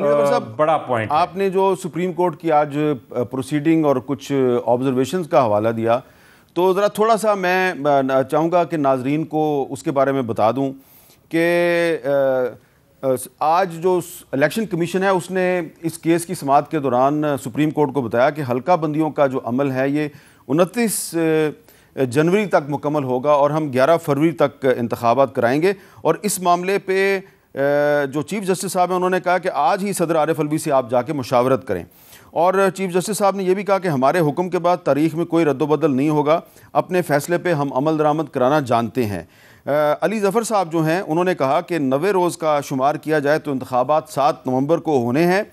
बड़ा पॉइंट आपने जो सुप्रीम कोर्ट की आज प्रोसीडिंग और कुछ ऑब्जर्वेशन का हवाला दिया तो ज़रा थोड़ा सा मैं चाहूँगा कि नाजरीन को उसके बारे में बता दूँ कि आज जो इलेक्शन कमीशन है उसने इस केस की समात के दौरान सुप्रीम कोर्ट को बताया कि हल्का बंदियों का जो अमल है ये उनतीस जनवरी तक मुकम्मल होगा और हम 11 फरवरी तक इंतबात कराएंगे और इस मामले पे जो चीफ जस्टिस साहब हैं उन्होंने कहा कि आज ही सदर आरिफ अलवी से आप जाके मुशावरत करें और चीफ जस्टिस साहब ने यह भी कहा कि हमारे हुक्म के बाद तारीख में कोई रद्दबदल नहीं होगा अपने फैसले पे हम अमल दरामद कराना जानते हैं अली ज़फ़र साहब जो हैं उन्होंने कहा कि नवे रोज़ का शुमार किया जाए तो इंतबात सात नवंबर को होने हैं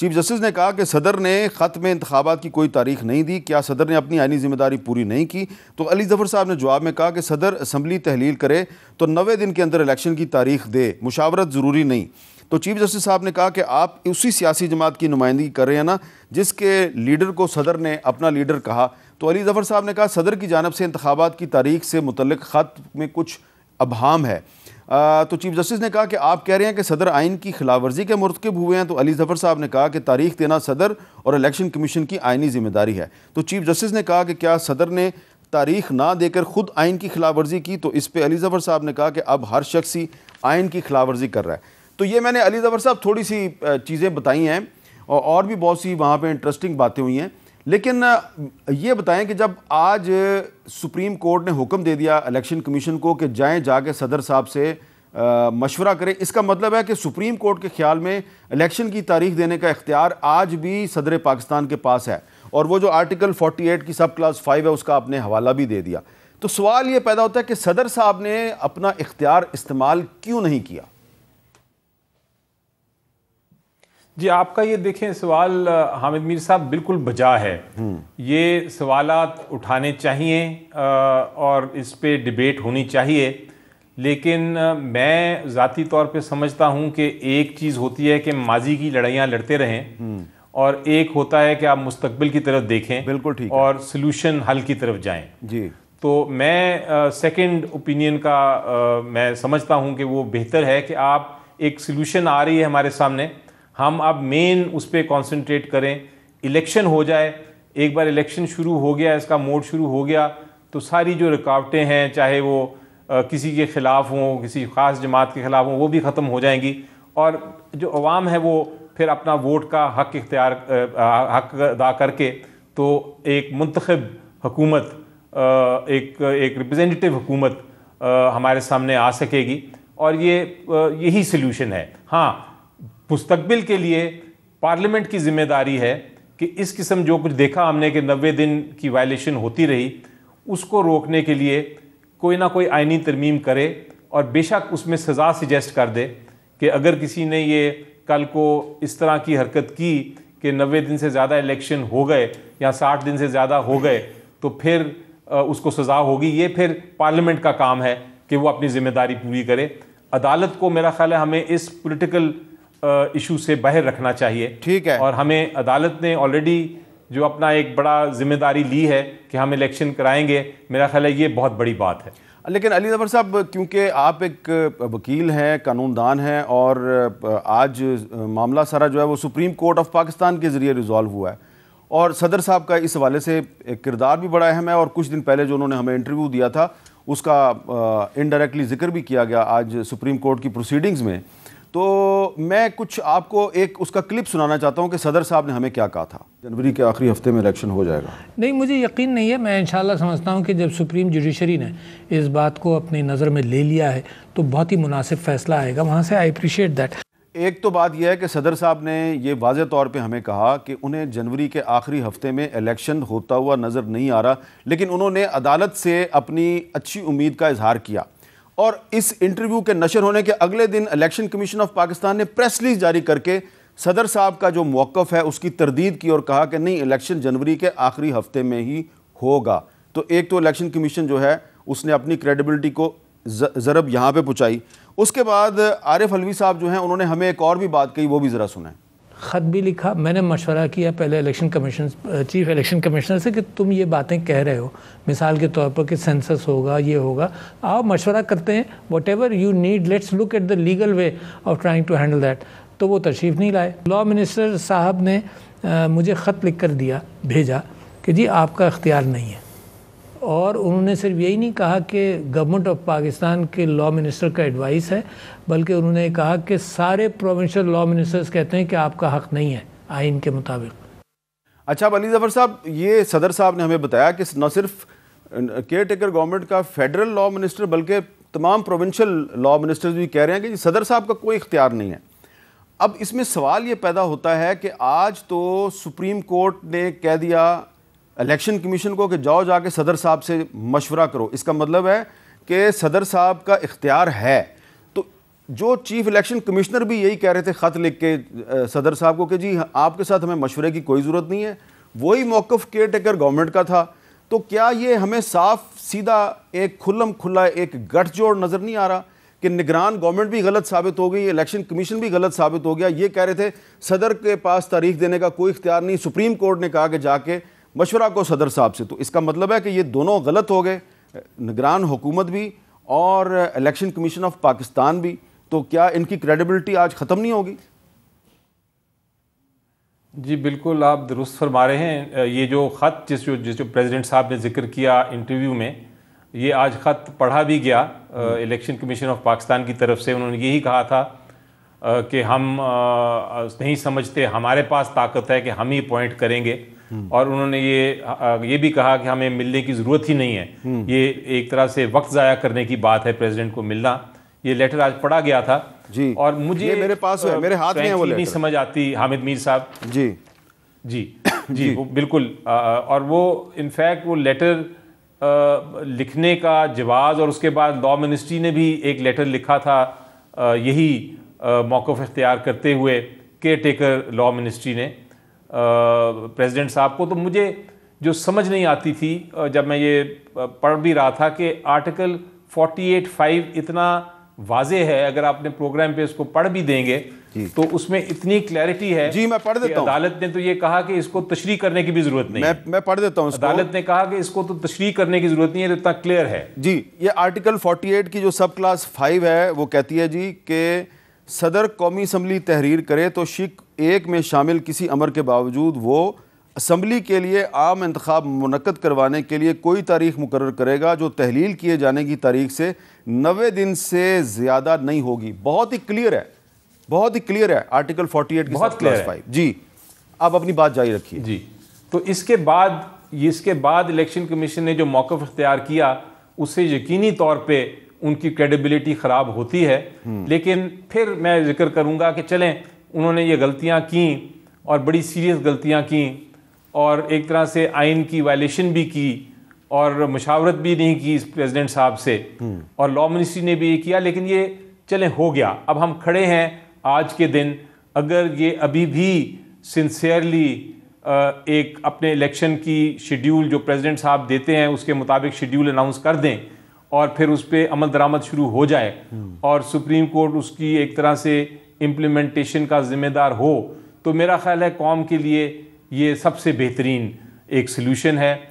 चीफ जस्टिस ने कहा कि सदर ने ख़त में इंतबात की कोई तारीख नहीं दी क्या सदर ने अपनी आइनी जिम्मेदारी पूरी नहीं की तो अली जफ़र साहब ने जवाब में कहा कि सदर असम्बली तहलील करे तो नवे दिन के अंदर इलेक्शन की तारीख दे मुशावरत ज़रूरी नहीं तो चीफ जस्टिस साहब ने कहा कि आप उसी सियासी जमात की नुमाइंदगी कर रहे हैं ना जिसके लीडर को सदर ने अपना लीडर कहा तो अली जफ़र साहब ने कहा सदर की जानब से इंतबात की तारीख से मुतल ख़त में कुछ अबहम है तो चीफ जस्टिस ने कहा कि आप कह रहे हैं कि सदर आइन की खिलाफवर्जी के मरतकब हुए हैं तो अली जफ़र साहब ने कहा कि तारीख देना सदर और इलेक्शन कमीशन की आइनी जिम्मेदारी है तो चीफ जस्टिस ने कहा कि क्या सदर ने तारीख ना देकर ख़ुद आइन की ख़िलाफ़वर्जी की तो इस पर अली जफ़र साहब ने कहा कि अब हर शख्स ही आइन की खिलाफ वर्जी कर रहा है तो ये मैंने अली जफ़र साहब थोड़ी सी चीज़ें बताई हैं और भी बहुत सी वहाँ पर इंटरेस्टिंग बातें हुई हैं लेकिन ये बताएं कि जब आज सुप्रीम कोर्ट ने हुक्म दे दिया इलेक्शन कमीशन को कि जाएं जाके सदर साहब से मशवरा करें इसका मतलब है कि सुप्रीम कोर्ट के ख्याल में इलेक्शन की तारीख देने का इख्तियार आज भी सदर पाकिस्तान के पास है और वो जो आर्टिकल 48 की सब क्लास फाइव है उसका आपने हवाला भी दे दिया तो सवाल ये पैदा होता है कि सदर साहब ने अपना इख्तियार इस्तेमाल क्यों नहीं किया जी आपका ये देखें सवाल हामिद मीर साहब बिल्कुल बजा है हम्म। ये सवाल उठाने चाहिए और इस पर डिबेट होनी चाहिए लेकिन मैं ज़ाती तौर पे समझता हूँ कि एक चीज़ होती है कि माजी की लड़ाइयाँ लड़ते रहें हम्म। और एक होता है कि आप मुस्तकबिल की तरफ देखें बिल्कुल ठीक और सोल्यूशन हल की तरफ जाएं जी तो मैं सेकंड ओपिनियन का आ, मैं समझता हूँ कि वो बेहतर है कि आप एक सोल्यूशन आ रही है हमारे सामने हम अब मेन उस पर कॉन्सेंट्रेट करें इलेक्शन हो जाए एक बार इलेक्शन शुरू हो गया इसका मोड शुरू हो गया तो सारी जो रुकावटें हैं चाहे वो किसी के ख़िलाफ़ हों किसी ख़ास जमात के ख़िलाफ़ हों वो भी ख़त्म हो जाएंगी और जो अवाम है वो फिर अपना वोट का हक इख्तियार हक अदा करके तो एक मंतखब हकूमत एक एक रिप्रेजेंटेटिव हुकूमत हमारे सामने आ सकेगी और ये यही सल्यूशन है हाँ मुस्तबिल के लिए पार्लियामेंट की जिम्मेदारी है कि इस किस्म जो कुछ देखा हमने कि नबे दिन की वायलेशन होती रही उसको रोकने के लिए कोई ना कोई आइनी तरमीम करे और बेशक उसमें सज़ा सजेस्ट कर दे कि अगर किसी ने ये कल को इस तरह की हरकत की कि नबे दिन से ज़्यादा इलेक्शन हो गए या साठ दिन से ज़्यादा हो गए तो फिर उसको सज़ा होगी ये फिर पार्लियामेंट का काम है कि वो अपनी ज़िम्मेदारी पूरी करे अदालत को मेरा ख्याल है हमें इस पोलिटिकल इशू से बाहर रखना चाहिए ठीक है और हमें अदालत ने ऑलरेडी जो अपना एक बड़ा जिम्मेदारी ली है कि हम इलेक्शन कराएंगे मेरा ख्याल है ये बहुत बड़ी बात है लेकिन अली जफर साहब क्योंकि आप एक वकील हैं कानूनदान हैं और आज मामला सारा जो है वो सुप्रीम कोर्ट ऑफ पाकिस्तान के ज़रिए रिजॉल्व हुआ है और सदर साहब का इस हवाले से किरदार भी बड़ा अहम है और कुछ दिन पहले जो उन्होंने हमें इंटरव्यू दिया था उसका इनडायरेक्टली जिक्र भी किया गया आज सुप्रीम कोर्ट की प्रोसीडिंग्स में तो मैं कुछ आपको एक उसका क्लिप सुनाना चाहता हूँ कि सदर साहब ने हमें क्या कहा था जनवरी के आखिरी हफ्ते में इलेक्शन हो जाएगा नहीं मुझे यकीन नहीं है मैं इंशाल्लाह समझता हूँ कि जब सुप्रीम जुडिशरी ने इस बात को अपनी नज़र में ले लिया है तो बहुत ही मुनासिब फैसला आएगा वहाँ से आई अप्रिशिएट दैट एक तो बात यह है कि सदर साहब ने ये वाज तौर पर हमें कहा कि उन्हें जनवरी के आखिरी हफ्ते में इलेक्शन होता हुआ नज़र नहीं आ रहा लेकिन उन्होंने अदालत से अपनी अच्छी उम्मीद का इजहार किया और इस इंटरव्यू के नशर होने के अगले दिन इलेक्शन कमीशन ऑफ पाकिस्तान ने प्रेस रिलीज जारी करके सदर साहब का जो मौकफ है उसकी तरदीद की और कहा कि नहीं इलेक्शन जनवरी के आखिरी हफ्ते में ही होगा तो एक तो इलेक्शन कमीशन जो है उसने अपनी क्रेडिबिलिटी को ज़रब यहाँ पे पहुँचाई उसके बाद आरिफ अलवी साहब जो हैं उन्होंने हमें एक और भी बात कही वो भी ज़रा सुनाएं ख़त भी लिखा मैंने मशवरा किया पहले election commission chief election commissioner से कि तुम ये बातें कह रहे हो मिसाल के तौर पर कि सेंसस होगा ये होगा आओ मशवरा करते हैं whatever you need let's look at the legal way of trying to handle that तो वो तशरीफ़ नहीं लाए लॉ मिनिस्टर साहब ने आ, मुझे ख़त लिख कर दिया भेजा कि जी आपका अख्तियार नहीं है और उन्होंने सिर्फ यही नहीं कहा कि गवर्नमेंट ऑफ पाकिस्तान के लॉ मिनिस्टर का एडवाइस है बल्कि उन्होंने कहा कि सारे प्रोविंशियल लॉ मिनिस्टर्स कहते हैं कि आपका हक नहीं है आइन के मुताबिक अच्छा अब अली जफर साहब ये सदर साहब ने हमें बताया कि न सिर्फ केयर टेकर गवर्नमेंट का फेडरल लॉ मिनिस्टर बल्कि तमाम प्रोविंशल लॉ मिनिस्टर्स भी कह रहे हैं कि सदर साहब का कोई इख्तियार नहीं है अब इसमें सवाल ये पैदा होता है कि आज तो सुप्रीम कोर्ट ने कह दिया इलेक्शन कमीशन को कि जाओ जाके सदर साहब से मशवरा करो इसका मतलब है कि सदर साहब का इख्तियार है तो जो चीफ इलेक्शन कमिश्नर भी यही कह रहे थे ख़त लिख के सदर साहब को कि जी आपके साथ हमें मशवरे की कोई ज़रूरत नहीं है वही मौक़ केयर टेकर गवर्नमेंट का था तो क्या ये हमें साफ सीधा एक खुलम खुला एक गठजोड़ नज़र नहीं आ रहा कि निगरान गवर्नमेंट भी गलत साबित हो गई इलेक्शन कमीशन भी गलत साबित हो गया ये कह रहे थे सदर के पास तारीख देने का कोई इख्तियार नहीं सुप्रीम कोर्ट ने कहा कि जाके मशवरा को सदर साहब से तो इसका मतलब है कि ये दोनों गलत हो गए निगरान हुकूमत भी और इलेक्शन कमीशन ऑफ पाकिस्तान भी तो क्या इनकी क्रेडिबिलिटी आज ख़त्म नहीं होगी जी बिल्कुल आप दुरुस्त फरमा रहे हैं ये जो ख़त जिस जो जिस जो प्रेसिडेंट साहब ने जिक्र किया इंटरव्यू में ये आज ख़त पढ़ा भी गया हम्म। इलेक्शन कमीशन ऑफ पाकिस्तान की तरफ से उन्होंने यही कहा था कि हम आ, नहीं समझते हमारे पास ताकत है कि हम ही अपॉइंट करेंगे और उन्होंने ये ये भी कहा कि हमें मिलने की ज़रूरत ही नहीं है ये एक तरह से वक्त ज़ाया करने की बात है प्रेसिडेंट को मिलना ये लेटर आज पढ़ा गया था जी और मुझे ये मेरे पास है मेरे हाथ में है वो लेटर। नहीं समझ आती हामिद मीर साहब जी जी जी, जी वो बिल्कुल आ, और वो इनफैक्ट वो लेटर आ, लिखने का जवाब और उसके बाद लॉ मिनिस्ट्री ने भी एक लेटर लिखा था आ, यही मौक़ इख्तियार करते हुए केयर टेकर लॉ मिनिस्ट्री ने प्रेसिडेंट साहब को तो मुझे जो समझ नहीं आती थी जब मैं ये पढ़ भी रहा था कि आर्टिकल 48.5 इतना वाजे है अगर आपने प्रोग्राम पे इसको पढ़ भी देंगे तो उसमें इतनी क्लैरिटी है जी मैं पढ़ देता अदालत ने तो ये कहा कि इसको तशरी करने की भी जरूरत नहीं मैं मैं पढ़ देता हूँ अदालत ने कहा कि इसको तो तशरी करने की जरूरत नहीं है तो इतना क्लियर है जी ये आर्टिकल 48 की जो सब क्लास फाइव है वो कहती है जी कि सदर कौमी असम्बली तहरीर करे तो शिक एक में शामिल किसी अमर के बावजूद वो असम्बली के लिए आम इंतखब मनद करवाने के लिए कोई तारीख मुकर करेगा जो तहलील किए जाने की तारीख से नवे दिन से ज़्यादा नहीं होगी बहुत ही क्लियर है बहुत ही क्लियर है आर्टिकल 48 एट बहुत क्लियर है जी आप अपनी बात जारी रखिए जी तो इसके बाद इसके बाद इलेक्शन कमीशन ने जो मौक़ अख्तियार किया उससे यकीनी तौर पर उनकी क्रेडिबिलिटी ख़राब होती है हम्म। लेकिन फिर मैं जिक्र करूँगा कि चलें उन्होंने ये गलतियाँ की और बड़ी सीरियस गलतियाँ की और एक तरह से आइन की वायलेशन भी की और मशावरत भी नहीं की इस प्रेसिडेंट साहब से हम्म। और लॉ मिनिस्ट्री ने भी ये किया लेकिन ये चलें हो गया अब हम खड़े हैं आज के दिन अगर ये अभी भी सिंसियरली एक अपने इलेक्शन की शेड्यूल जो प्रेसिडेंट साहब देते हैं उसके मुताबिक शेड्यूल अनाउंस कर दें और फिर उस पर अमल दरामद शुरू हो जाए और सुप्रीम कोर्ट उसकी एक तरह से इम्प्लीमेंटेशन का ज़िम्मेदार हो तो मेरा ख़्याल है कौम के लिए ये सबसे बेहतरीन एक सोल्यूशन है